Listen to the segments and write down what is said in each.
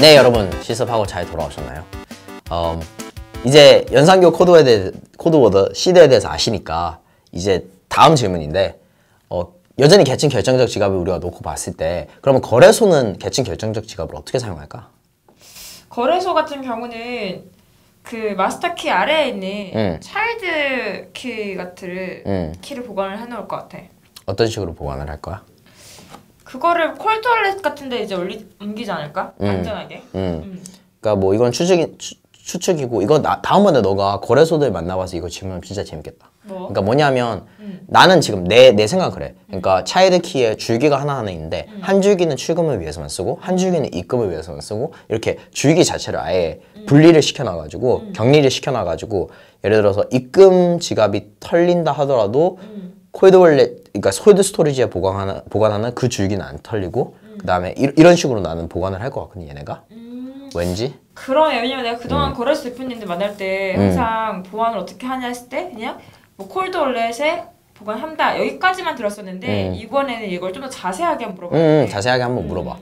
네 여러분 실습하고 잘 돌아오셨나요? 어, 이제 연산교 코드에 대 코드워드 시대에 대해서 아시니까 이제 다음 질문인데 어, 여전히 계층 결정적 지갑을 우리가 놓고 봤을 때 그러면 거래소는 계층 결정적 지갑을 어떻게 사용할까? 거래소 같은 경우는 그 마스터키 아래에 있는 음. 차일드 키 같은 음. 키를 보관을 해놓을 것 같아. 어떤 식으로 보관을 할 거야? 그거를 콜트월렛 같은데 이제 올리, 옮기지 않을까? 음. 안전하게. 음. 음. 그러니까 뭐 이건 추측이 추, 추측이고 이거 나, 다음번에 너가 거래소들 만나봐서 이거 질문 진짜 재밌겠다. 뭐? 그러니까 뭐냐면 음. 나는 지금 내 내 생각 그래. 음. 그러니까 차일드키의 줄기가 하나 하나 있는데 음. 한 줄기는 출금을 위해서만 쓰고 한 줄기는 입금을 위해서만 쓰고 이렇게 줄기 자체를 아예 음. 분리를 시켜놔가지고 음. 격리를 시켜놔가지고 예를 들어서 입금 지갑이 털린다 하더라도 코이드 월렛 그러니까 코이드 스토리지에 보관하는, 보관하는 그 줄기는 안 털리고 음. 그 다음에 이런 식으로 나는 보관을 할 것 같거든 얘네가 음. 왠지 그러네 왜냐면 내가 그동안 음. 거래소 대표님들 만날 때 음. 항상 보안을 어떻게 하냐 했을 때 그냥 뭐 콜드 월렛에 보관한다 여기까지만 들었었는데 음. 이번에는 이걸 좀 더 자세하게 한번 물어봐 음, 음 자세하게 한번 물어봐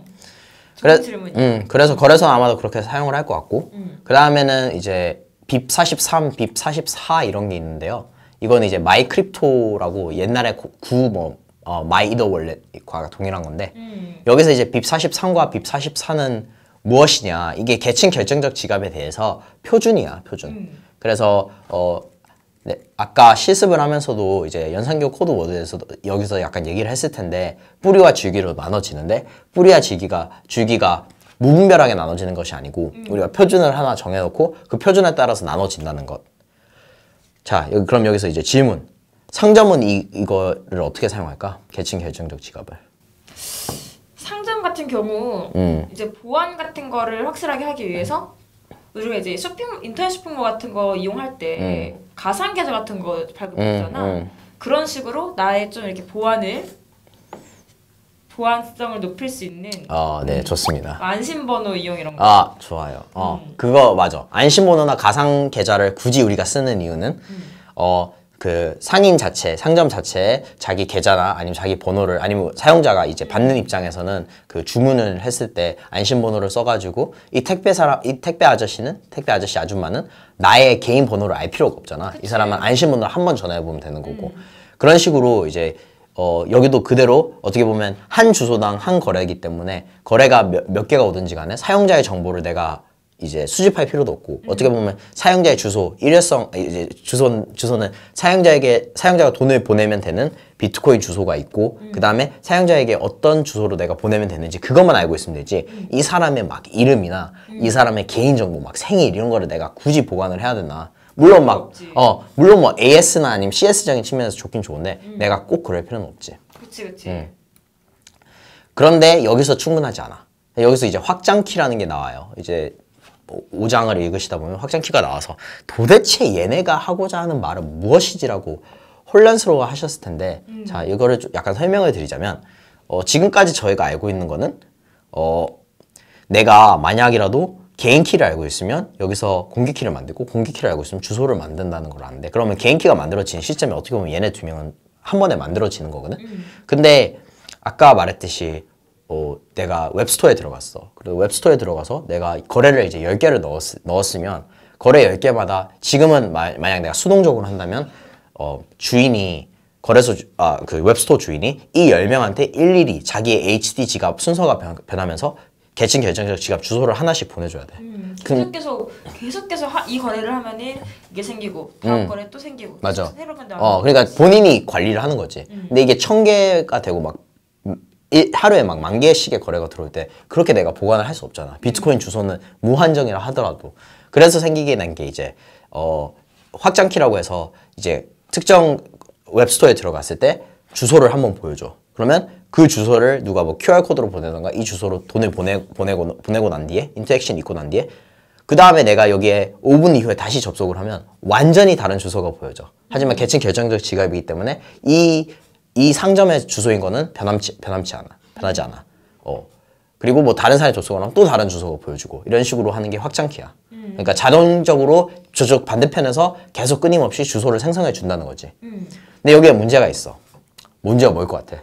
그래, 음, 그래서 거래소는 아마도 그렇게 사용을 할 것 같고 그 다음에는 이제 빕 43, 빕44 이런 게 있는데요 이거는 이제 마이 크립토라고 옛날에 구뭐 어, 마이 이더 월렛과 동일한 건데 음. 여기서 이제 빕 43과 빕 44는 무엇이냐 이게 계층 결정적 지갑에 대해서 표준이야 표준 음. 그래서 어 네, 아까 실습을 하면서도 이제 연산교 코드 워드에서 도 여기서 약간 얘기를 했을 텐데 뿌리와 줄기로 나눠지는데 뿌리와 줄기가 줄기가 무분별하게 나눠지는 것이 아니고 음. 우리가 표준을 하나 정해놓고 그 표준에 따라서 나눠진다는 것 자, 그럼 여기서 이제 질문. 상점은 이, 이거를 어떻게 사용할까? 계층 결정적 지갑을. 상점 같은 경우 음. 이제 보안 같은 거를 확실하게 하기 위해서 요즘에 이제 쇼핑 인터넷 쇼핑몰 같은 거 이용할 때 음. 가상 계좌 같은 거 음, 발급하잖아. 음, 그런 식으로 나의 좀 이렇게 보안을 보안성을 높일 수 있는 아, 네, 음, 좋습니다. 안심번호 이용 이런 거. 아, 좋아요. 어, 음. 그거 맞아. 안심번호나 가상 계좌를 굳이 우리가 쓰는 이유는 음. 어, 그 상인 자체, 상점 자체에 자기 계좌나 아니면 자기 번호를 아니면 사용자가 이제 음. 받는 입장에서는 그 주문을 했을 때 안심 번호를 써가지고 이 택배 사람, 이 택배 아저씨는 택배 아저씨 아줌마는 나의 개인 번호를 알 필요가 없잖아. 그치. 이 사람은 안심 번호 를한번 전화해 보면 되는 거고 음. 그런 식으로 이제 어, 여기도 그대로 어떻게 보면 한 주소당 한 거래이기 때문에 거래가 몇, 몇 개가 오든지 간에 사용자의 정보를 내가 이제 수집할 필요도 없고 음. 어떻게 보면 사용자의 주소 일회성 아, 이제 주소 주소는 사용자에게 사용자가 돈을 보내면 되는 비트코인 주소가 있고 음. 그 다음에 사용자에게 어떤 주소로 내가 보내면 되는지 그것만 알고 있으면 되지 음. 이 사람의 막 이름이나 음. 이 사람의 개인정보 막 생일 이런 거를 내가 굳이 보관을 해야 되나 물론 막 없지. 어, 물론 뭐 AS나 아니면 CS적인 측면에서 좋긴 좋은데 음. 내가 꼭 그럴 필요는 없지. 그렇지, 그렇지. 음. 그런데 여기서 충분하지 않아. 여기서 이제 확장키라는 게 나와요. 이제 5장을 뭐 읽으시다 보면 확장키가 나와서 도대체 얘네가 하고자 하는 말은 무엇이지라고 혼란스러워 하셨을 텐데 음. 자 이거를 약간 설명을 드리자면 어, 지금까지 저희가 알고 있는 거는 어, 내가 만약이라도 개인키를 알고 있으면 여기서 공기키를 만들고 공기키를 알고 있으면 주소를 만든다는 걸 아는데 그러면 개인키가 만들어진 시점이 어떻게 보면 얘네 두 명은 한 번에 만들어지는 거거든 음. 근데 아까 말했듯이 어, 내가 웹스토어에 들어갔어 그리고 웹스토어에 들어가서 내가 거래를 이제 열개를 넣었, 넣었으면 거래 열개마다 지금은 마, 만약 내가 수동적으로 한다면 어, 주인이 거래소 아그 웹스토어 주인이 이 열명한테 일일이 자기의 HD 지갑 순서가 변, 변하면서 계층 결정적 지갑 주소를 하나씩 보내줘야 돼. 음, 계속해서 계속해서 하, 이 거래를 하면은 이게 생기고 다음 음. 거래 또 생기고 맞아. 새로운 어 그러니까 본인이 관리를 하는 거지. 음. 근데 이게 천 개가 되고 막 일, 하루에 막 만 개씩의 거래가 들어올 때 그렇게 내가 보관을 할 수 없잖아. 비트코인 주소는 무한정이라 하더라도 그래서 생기게 된 게 이제 어 확장키라고 해서 이제 특정 웹스토어에 들어갔을 때 주소를 한번 보여줘. 그러면 그 주소를 누가 뭐 QR코드로 보내던가 이 주소로 돈을 보내, 보내고, 보내고 난 뒤에 인터액션 있고 난 뒤에 그 다음에 내가 여기에 5분 이후에 다시 접속을 하면 완전히 다른 주소가 보여져. 하지만 계층 결정적 지갑이기 때문에 이, 이 상점의 주소인 거는 변함치, 변함치 않아. 변하지 않아. 어. 그리고 뭐 다른 사람이 접속을 하면 또 다른 주소가 보여주고 이런 식으로 하는 게 확장키야. 음. 그러니까 자동적으로 저쪽 반대편에서 계속 끊임없이 주소를 생성해 준다는 거지. 음. 근데 여기에 문제가 있어. 문제가 뭘 것 같아?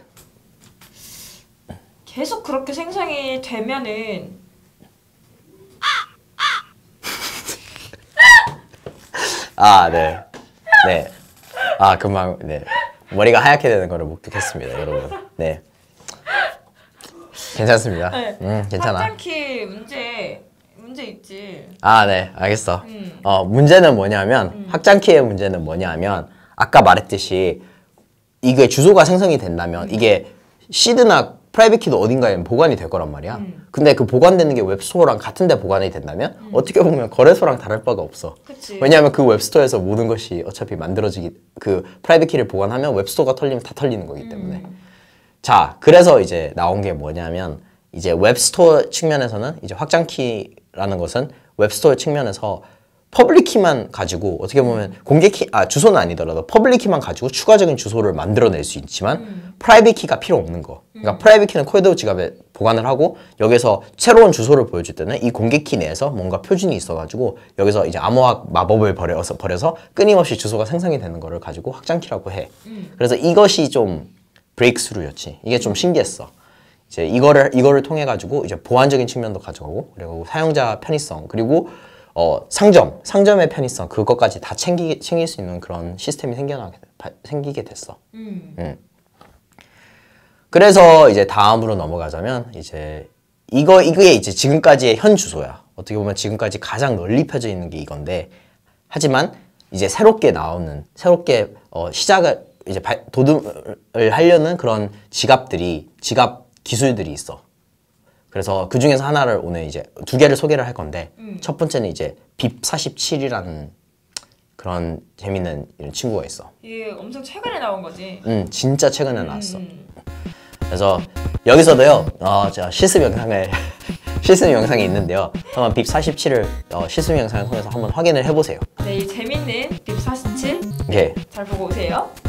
계속 그렇게 생성이 되면은 아, 네. 네. 아, 금방 네. 머리가 하얗게 되는 거를 목격했습니다, 여러분. 네. 괜찮습니다. 네. 음, 괜찮아. 한키 문제 문제 있지. 아, 네. 알겠어. 음. 어, 문제는 뭐냐면 음. 학장키의 문제는 뭐냐면 아까 말했듯이 이게 주소가 생성이 된다면 음. 이게 시드나 프라이빗 키도 어딘가에 보관이 될 거란 말이야. 음. 근데 그 보관되는 게 웹스토어랑 같은 데 보관이 된다면 음. 어떻게 보면 거래소랑 다를 바가 없어. 그치. 왜냐하면 그 웹스토어에서 모든 것이 어차피 만들어지기 그 프라이빗 키를 보관하면 웹스토어가 털리면 다 털리는 거기 때문에. 음. 자, 그래서 이제 나온 게 뭐냐면 이제 웹스토어 측면에서는 이제 확장 키라는 것은 웹스토어 측면에서 퍼블릭 키만 가지고 어떻게 보면 공개 키, 아 주소는 아니더라도 퍼블릭 키만 가지고 추가적인 주소를 만들어낼 수 있지만 음. 프라이빗 키가 필요 없는 거. 그러니까 음. 프라이빗 키는 코에드 지갑에 보관을 하고 여기서 새로운 주소를 보여줄 때는 이 공개 키 내에서 뭔가 표준이 있어가지고 여기서 이제 암호학 마법을 버려서 버려서 끊임없이 주소가 생성이 되는 거를 가지고 확장 키라고 해. 음. 그래서 이것이 좀 브레이크스루였지. 이게 좀 신기했어. 이제 이거를 이거를 통해 가지고 이제 보안적인 측면도 가져오고 그리고 사용자 편의성 그리고 어, 상점, 상점의 편의성 그것까지 다 챙기, 챙길 수 있는 그런 시스템이 생겨나게 생기게 됐어. 음. 음. 그래서 이제 다음으로 넘어가자면 이제 이거 이게 이제 지금까지의 현 주소야. 어떻게 보면 지금까지 가장 널리 펴져 있는 게 이건데 하지만 이제 새롭게 나오는 새롭게 어, 시작을 이제 발, 도듬을 하려는 그런 지갑들이 지갑 기술들이 있어. 그래서 그 중에서 하나를 오늘 이제 두 개를 소개를 할 건데 음. 첫 번째는 이제 빕47이라는 그런 재밌는 이런 친구가 있어. 예, 엄청 최근에 나온 거지. 응, 진짜 최근에 음, 나왔어. 음. 그래서 여기서도요, 어, 제가 실습 영상을 실습 영상이 있는데요. 한번 빕47을 어, 실습 영상을 통해서 한번 확인을 해보세요. 네, 재밌는 빕47. 예. 잘 보고 오세요.